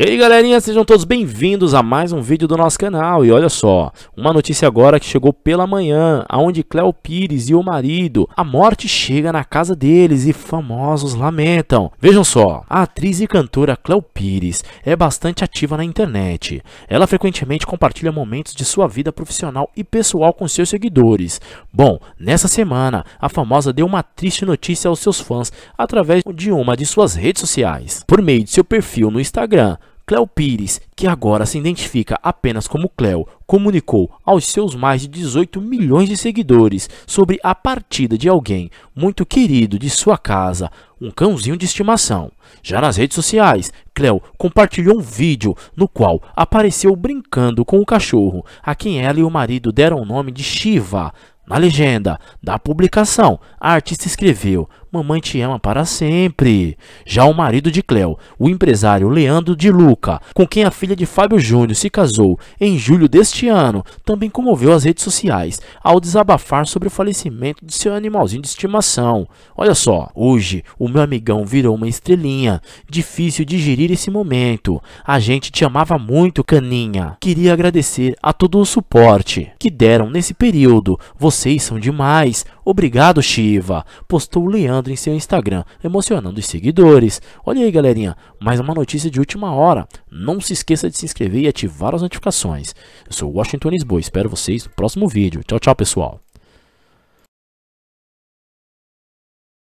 E aí galerinha, sejam todos bem-vindos a mais um vídeo do nosso canal E olha só, uma notícia agora que chegou pela manhã Onde Cleo Pires e o marido, a morte chega na casa deles e famosos lamentam Vejam só, a atriz e cantora Cleo Pires é bastante ativa na internet Ela frequentemente compartilha momentos de sua vida profissional e pessoal com seus seguidores Bom, nessa semana, a famosa deu uma triste notícia aos seus fãs Através de uma de suas redes sociais Por meio de seu perfil no Instagram Cléo Pires, que agora se identifica apenas como Cléo, comunicou aos seus mais de 18 milhões de seguidores sobre a partida de alguém muito querido de sua casa, um cãozinho de estimação. Já nas redes sociais, Cléo compartilhou um vídeo no qual apareceu brincando com o cachorro, a quem ela e o marido deram o nome de Shiva. Na legenda da publicação, a artista escreveu: Mamãe te ama para sempre. Já o marido de Cléo, o empresário Leandro de Luca, com quem a filha de Fábio Júnior se casou em julho deste ano, também comoveu as redes sociais ao desabafar sobre o falecimento de seu animalzinho de estimação. Olha só, hoje o meu amigão virou uma estrelinha. Difícil digerir esse momento. A gente te amava muito, caninha. Queria agradecer a todo o suporte que deram nesse período. Vocês são demais. Obrigado, Shiva, postou Leandro em seu Instagram, emocionando os seguidores. Olha aí, galerinha, mais uma notícia de última hora. Não se esqueça de se inscrever e ativar as notificações. Eu sou Washington Lisboa, espero vocês no próximo vídeo. Tchau, tchau, pessoal.